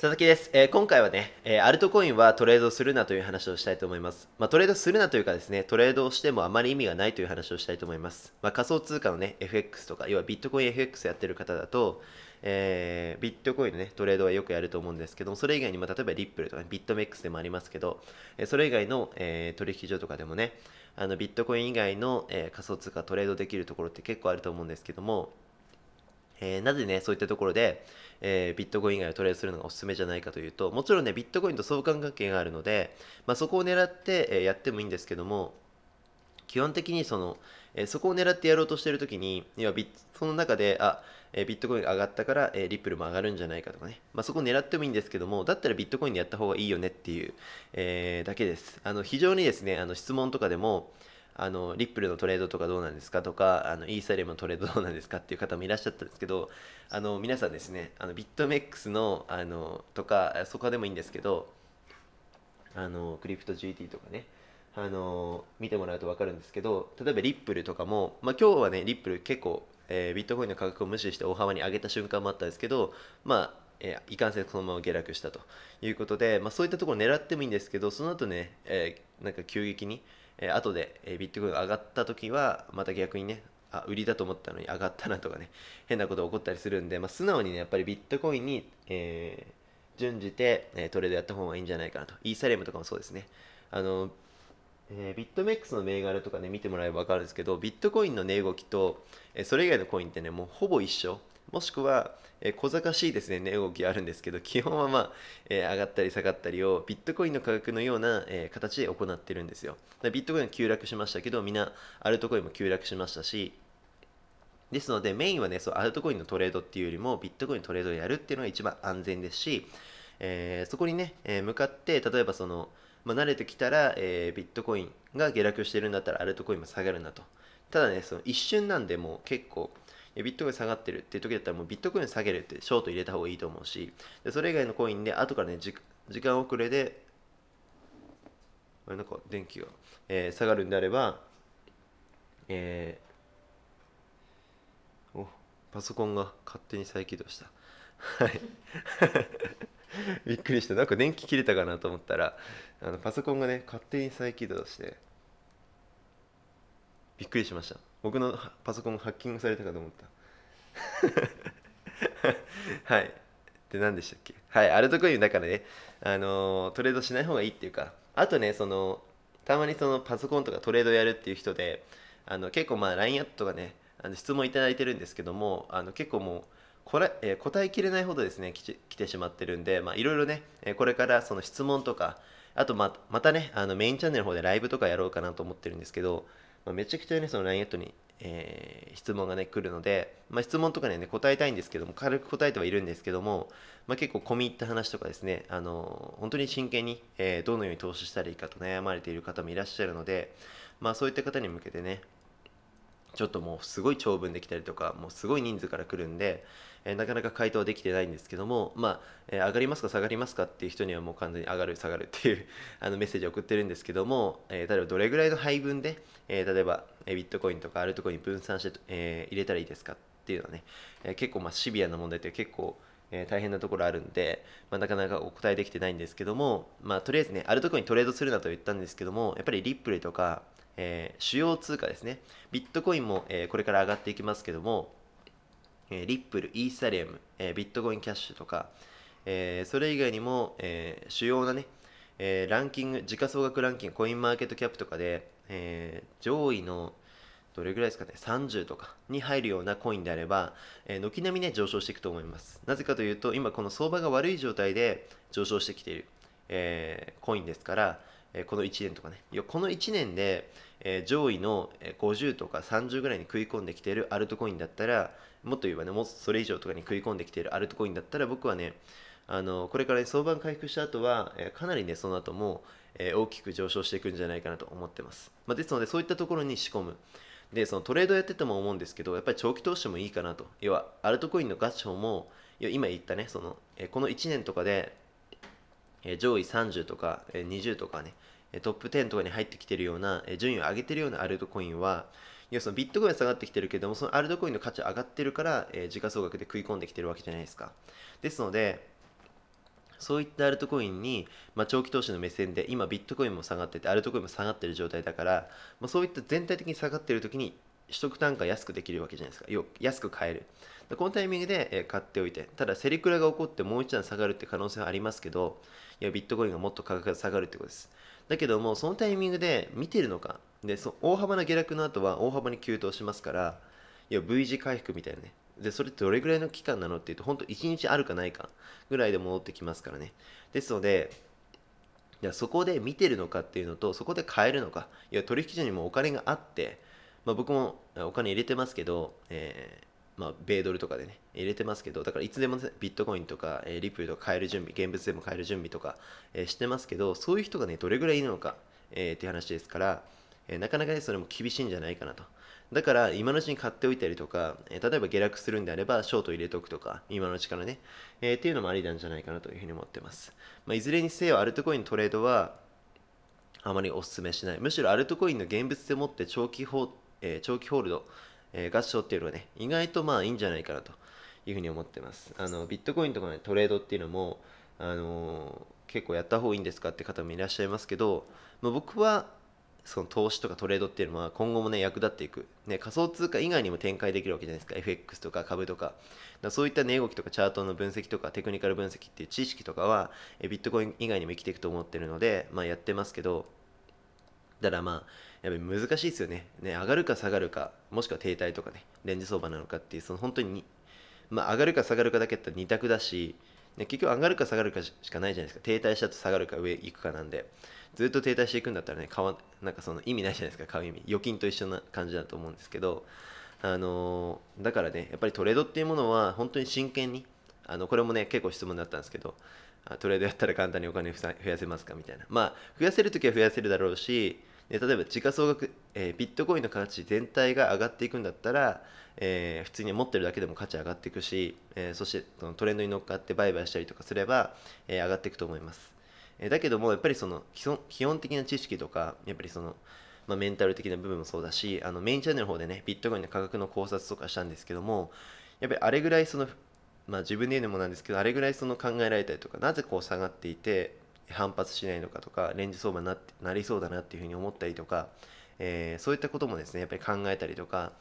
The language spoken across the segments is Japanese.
佐々木です、えー、今回はね、えー、アルトコインはトレードするなという話をしたいと思います。まあ、トレードするなというかですね、トレードをしてもあまり意味がないという話をしたいと思います。まあ、仮想通貨のね、FX とか、要はビットコイン FX やってる方だと、えー、ビットコインのね、トレードはよくやると思うんですけども、それ以外にも、例えばリップルとか、ね、ビットメックスでもありますけど、えそれ以外の、え取引所とかでもね、あのビットコイン以外の、え仮想通貨トレードできるところって結構あると思うんですけども、えー、なぜね、そういったところで、えー、ビットコイン以外をトレードするのがおすすめじゃないかというと、もちろんね、ビットコインと相関関係があるので、まあ、そこを狙って、えやってもいいんですけども、基本的にその、えそこを狙ってやろうとしてるときに、要はビその中で、あ、えビットコインが上がったから、えリップルも上がるんじゃないかとかね、まあ、そこを狙ってもいいんですけども、だったらビットコインでやった方がいいよねっていう、えー、だけです。あの非常にですね、あの質問とかでも、あのリップルのトレードとかどうなんですかとかあのイーサリアムのトレードどうなんですかっていう方もいらっしゃったんですけどあの皆さんですねあのビットメックスのあのとかそこでもいいんですけどあのクリプト GT とかねあの見てもらうと分かるんですけど例えばリップルとかも、まあ、今日はねリップル結構、えー、ビットコインの価格を無視して大幅に上げた瞬間もあったんですけどまあえいかんせんこのまま下落したということで、まあ、そういったところを狙ってもいいんですけどその後ね、えー、なんか急激にえー、後で、えー、ビットコインが上がった時は、また逆にね、あ、売りだと思ったのに上がったなとかね、変なこと起こったりするんで、まあ、素直にね、やっぱりビットコインに、えー、準じて、えトレードやった方がいいんじゃないかなと。イーサリアムとかもそうですね。あの、えー、ビットメックスの銘柄とかね、見てもらえば分かるんですけど、ビットコインの値動きと、えそれ以外のコインってね、もうほぼ一緒。もしくは、え小賢しいですね値動きあるんですけど基本はまあ、え上がったり下がったりをビットコインの価格のような、え形で行ってるんですよビットコインは急落しましたけどみんなアルトコインも急落しましたしですのでメインはねそうアルトコインのトレードっていうよりもビットコイントレードをやるっていうのが一番安全ですし、えー、そこにね、え向かって例えばそのまあ、慣れてきたら、えー、ビットコインが下落してるんだったらアルトコインも下がるなと。ただね、その一瞬なんでもう結構、ビットコイン下がってるっていう時だったらもうビットコイン下げるってショート入れた方がいいと思うしでそれ以外のコインで後からね時間遅れであれなんか電気が、えー、下がるんであれば、えー、おパソコンが勝手に再起動した。はい びっくりしたなんか電気切れたかなと思ったらあのパソコンがね勝手に再起動してびっくりしました僕のパソコンハッキングされたかと思った はいで何でしたっけはいあれとかいうからねあのトレードしない方がいいっていうかあとねそのたまにそのパソコンとかトレードやるっていう人であの結構まあ LINE アットとかねあの質問いただいてるんですけどもあの結構もうこれ、えー、答えきれないほどですね来てしまってるんでいろいろね、えー、これからその質問とかあとままたねあのメインチャンネルの方でライブとかやろうかなと思ってるんですけどまあ、めちゃくちゃね、その LINE アットに、えー、質問がね、来るので、まあ、質問とかね、答えたいんですけども、軽く答えてはいるんですけども、まあ、結構込み入った話とかですね、あのー、本当に真剣に、えー、どのように投資したらいいかと悩まれている方もいらっしゃるので、まあ、そういった方に向けてね、ちょっともうすごい長文できたりとかもうすごい人数から来るんで、えー、なかなか回答できてないんですけども、まあえー、上がりますか下がりますかっていう人にはもう完全に上がる下がるっていう あのメッセージを送ってるんですけども、えー、例えばどれぐらいの配分で、え例えば、えビットコインとかあるとこに分散して、え入れたらいいですかっていうのはね、え結構まシビアな問題って結構え大変なところあるんで、まあ、なかなかお答えできてないんですけども、まあ、とりあえずねあるところにトレードするなと言ったんですけどもやっぱりリップルとかえー、主要通貨ですね。ビットコインも、えー、これから上がっていきますけども、えー、リップル、イーサリアム、えビットコインキャッシュとか、えそれ以外にも、え主要なね、えランキング、時価総額ランキング、コインマーケットキャップとかで、え上位のどれぐらいですかね、30とかに入るようなコインであれば、え軒並みね、上昇していくと思います。なぜかというと、今この相場が悪い状態で上昇してきている、えコインですから、えこの1年とかねいやこの1年で、え上位の50とか30ぐらいに食い込んできているアルトコインだったらもっと言えばねもっとそれ以上とかに食い込んできているアルトコインだったら僕はねあのこれから、ね、相場が回復した後は、えかなりねその後も、え大きく上昇していくんじゃないかなと思ってます、まあ、ですのでそういったところに仕込むでそのトレードやってても思うんですけどやっぱり長期投資もいいかなと要はアルトコインのガチョウも今言ったねその、えこの1年とかで上位30とか20とかねトップ10とかに入ってきてるような順位を上げてるようなアルトコインは要はるにビットコインは下がってきてるけどもそのアルトコインの価値上がってるから、え時価総額で食い込んできてるわけじゃないですかですのでそういったアルトコインに、まあ、長期投資の目線で今ビットコインも下がっててアルトコインも下がってる状態だから、まあ、そういった全体的に下がってる時に取得単価安くできるわけじゃないですか。よ安く買える。このタイミングで買っておいて、ただセリクラが起こってもう一段下がるって可能性はありますけど、いや、ビットコインがもっと価格が下がるってことです。だけども、そのタイミングで見てるのか、で、そ大幅な下落の後は大幅に急騰しますから、いや、V 字回復みたいなね。で、それってどれぐらいの期間なのっていうと、本当1日あるかないかぐらいで戻ってきますからね。ですので、いやそこで見てるのかっていうのとそこで買えるのかいや取引所にもお金があってまあ、僕もお金入れてますけど、えー、まあ、米ドルとかでね、入れてますけど、だからいつでも、ね、ビットコインとか、えー、リプルとか買える準備、現物でも買える準備とか、えー、してますけど、そういう人がね、どれぐらいいるのか、えー、っていう話ですから、えー、なかなかね、それも厳しいんじゃないかなと。だから今のうちに買っておいたりとか、えー、例えば下落するんであればショート入れとくとか、今のうちからね、えー、っていうのもありなんじゃないかなというふうに思ってます。まあ、いずれにせよアルトコイントレードはあまりお勧めしない。むしろアルトコインの現物でもって長期法えー、長期ホールド、えー、合唱っていうのはね、意外とまあいいんじゃないかなというふうに思ってます。あの、ビットコインとかね、トレードっていうのも、あのー、結構やった方がいいんですかって方もいらっしゃいますけど、まあ、僕はその投資とかトレードっていうのは今後もね役立っていく、ね、仮想通貨以外にも展開できるわけじゃないですか FX とか株とかだそういった値、動きとかチャートの分析とかテクニカル分析っていう知識とかはビットコイン以外にも生きていくと思ってるので、まあ、やってますけどだからまあやっぱり難しいですよねね上がるか下がるかもしくは停滞とかねレンジ相場なのかっていうその本当にまあ、上がるか下がるかだけだったら2択だし、ね、結局上がるか下がるかしかないじゃないですか停滞したと下がるか上行くかなんでずっと停滞していくんだったらね買わなんかその意味ないじゃないですか買う意味預金と一緒な感じだと思うんですけどあのー、だからねやっぱりトレードっていうものは本当に真剣にあのこれもね結構質問だったんですけどトレードやったら簡単にお金増やせますかみたいなまあ増やせる時は増やせるだろうしで例えば時価総額、えー、ビットコインの価値全体が上がっていくんだったら、えー、普通に持ってるだけでも価値上がっていくし、えー、そしてそのトレンドに乗っかって売買したりとかすれば、え上がっていくと思います、えだけどもやっぱりその基本的な知識とかやっぱりそのまあ、メンタル的な部分もそうだしあのメインチャンネルの方でねビットコインの価格の考察とかしたんですけどもやっぱりあれぐらいそのまあ、自分で言うのもなんですけどあれぐらいその考えられたりとかなぜこう下がっていて反発しないのかとかレンジ相場になってなりそうだなっていうふうに思ったりとか、えー、そういったこともですねやっぱり考えたりとか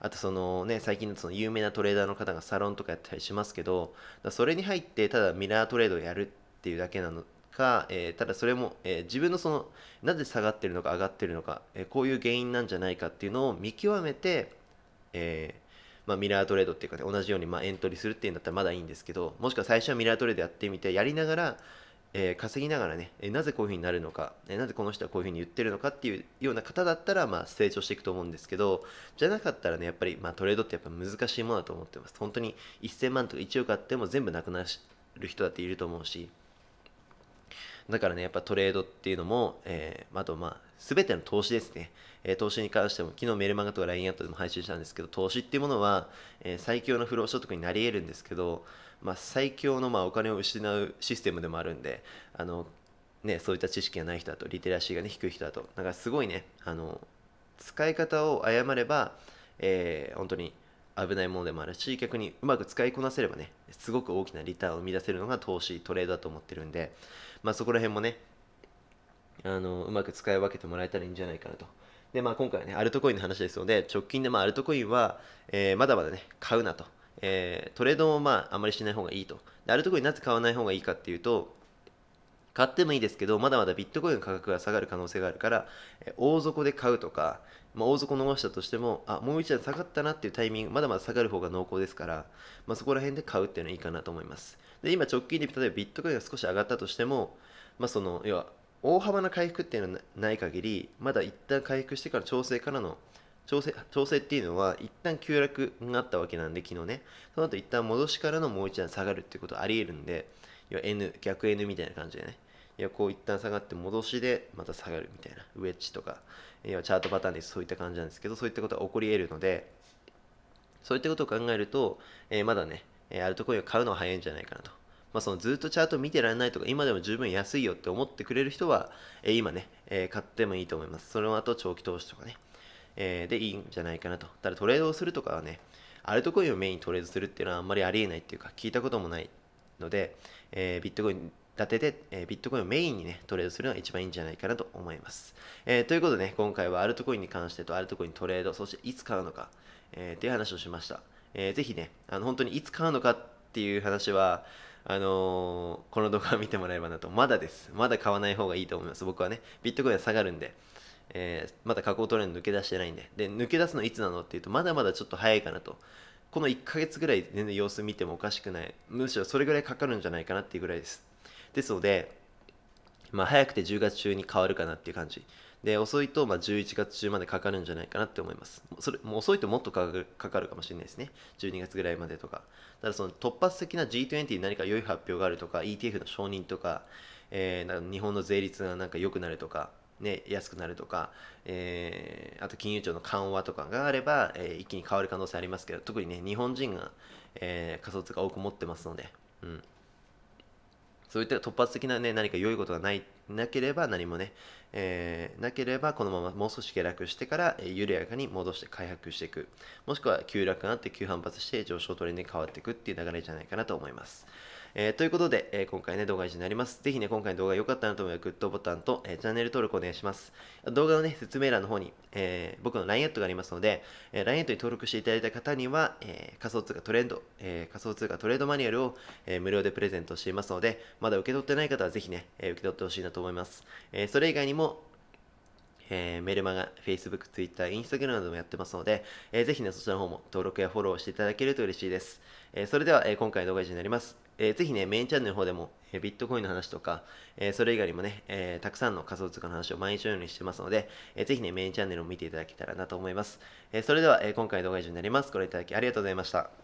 あとそのね最近のその有名なトレーダーの方がサロンとかやったりしますけどそれに入ってただミラートレードをやるっていうだけなのか、えー、ただそれも、えー、自分のそのなぜ下がってるのか上がってるのか、えこういう原因なんじゃないかっていうのを見極めて、えまあ、ミラートレードっていうかね同じようにまエントリーするっていうんだったらまだいいんですけどもしくは最初はミラートレードやってみてやりながらえ稼ぎながらね、えなぜこういう風になるのか、えなぜこの人はこういう風に言ってるのかっていうような方だったら、まあ、成長していくと思うんですけどじゃなかったらねやっぱり、まあ、トレードってやっぱ難しいものだと思ってます本当に1000万とか1億あっても全部なくなる人だっていると思うしだからね、やっぱトレードっていうのも、えー、あとまあ、すべての投資ですね、えー、投資に関しても、昨日メルマガとか LINE アットでも配信したんですけど、投資っていうものは、えー、最強の不労所得になり得るんですけど、まあ、最強のまあお金を失うシステムでもあるんで、あのね、そういった知識がない人だと、リテラシーが、ね、低い人だと、なんかすごいね、あの使い方を誤れば、えー、本当に危ないものでもあるし逆にうまく使いこなせればねすごく大きなリターンを生み出せるのが投資トレードだと思ってるんで、まあ、そこら辺もねあのうまく使い分けてもらえたらいいんじゃないかなと。でまあ、今回はね、アルトコインの話ですので、直近で、まあ、アルトコインは、えー、まだまだね、買うなと。えー、トレードもまあ、あまりしない方がいいと。で、アルトコインなぜ買わない方がいいかっていうと、買ってもいいですけど、まだまだビットコインの価格が下がる可能性があるから、大底で買うとか、まあ、大底逃したとしても、あ、もう一段下がったなっていうタイミング、まだまだ下がる方が濃厚ですから、まあ、そこら辺で買うっていうのはいいかなと思います。で、今直近で例えばビットコインが少し上がったとしても、まあ、その、要は、大幅な回復っていうのはない限り、まだ一旦回復してから調整からの調整調整っていうのは一旦急落があったわけなんで昨日ねその後一旦戻しからのもう一段下がるっていうことあり得るんで、要は N 逆 N みたいな感じでねいやこう一旦下がって戻しでまた下がるみたいなウェッジとか要はチャートパターンでそういった感じなんですけどそういったことが起こり得るのでそういったことを考えると、えー、まだね、えー、アルトコインを買うのは早いんじゃないかなと。まあ、そのずっとチャート見てられないとか、今でも十分安いよって思ってくれる人は、えー、今ね、え買ってもいいと思います。その後、長期投資とかね、えでいいんじゃないかなと。ただトレードをするとかはね、アルトコインをメインにトレードするっていうのはあんまりありえないっていうか、聞いたこともないので、えー、ビットコイン立てて、えー、ビットコインをメインにね、トレードするのが一番いいんじゃないかなと思います。えー、ということでね、今回はアルトコインに関してとアルトコイントレード、そしていつ買うのか、えー、っていう話をしました。えー、ぜひね、あの本当にいつ買うのかっていう話は、あのー、この動画を見てもらえればなと。まだです。まだ買わない方がいいと思います。僕はね、ビットコインは下がるんで、えー、まだ下降トレンド抜け出してないんで。で、抜け出すのいつなのっていうと、まだまだちょっと早いかなと。この1ヶ月ぐらい全然様子見てもおかしくないむしろそれぐらいかかるんじゃないかなっていうぐらいですですので、まあ、早くて10月中に変わるかなっていう感じで遅いとま11月中までかかるんじゃないかなって思いますそれもう遅いともっとかかるかもしれないですね12月ぐらいまでとかただその突発的な G20 に何か良い発表があるとか ETF の承認とか、えー、日本の税率がなんか良くなるとかね、安くなるとか、えー、あと金融庁の緩和とかがあれば、えー、一気に変わる可能性ありますけど、特にね、日本人が、えー、仮想通貨多く持ってますので、うん。そういった突発的なね、何か良いことがない、なければ何もね、えー、なければこのままもう少し下落してから、えー、緩やかに戻して回復していく。もしくは急落があって急反発して上昇トレンドに変わっていくっていう流れじゃないかなと思います。えー、ということで、えー、今回ね、動画以上になります。ぜひね、今回の動画良かったなと思うグッドボタンと、えー、チャンネル登録お願いします。動画のね、説明欄の方に、え僕の LINE アットがありますので、え LINE アットに登録していただいた方には、え仮想通貨トレンド、え仮想通貨トレードマニュアルを、え無料でプレゼントしていますので、まだ受け取ってない方はぜひね、え受け取ってほしいなと思います。えそれ以外にも、えー、メルマガ、Facebook、Twitter、Instagram などもやってますので、えー、ぜひね、そちらの方も登録やフォローしていただけると嬉しいです。えー、それでは、え今回の動画以上になります。えー、ぜひね、メインチャンネルの方でも、えビットコインの話とか、えそれ以外にもね、えたくさんの仮想通貨の話を毎日のようにしてますので、えぜひね、メインチャンネルを見ていただけたらなと思います。えそれでは、え今回の動画以上になります。ご覧いただきありがとうございました。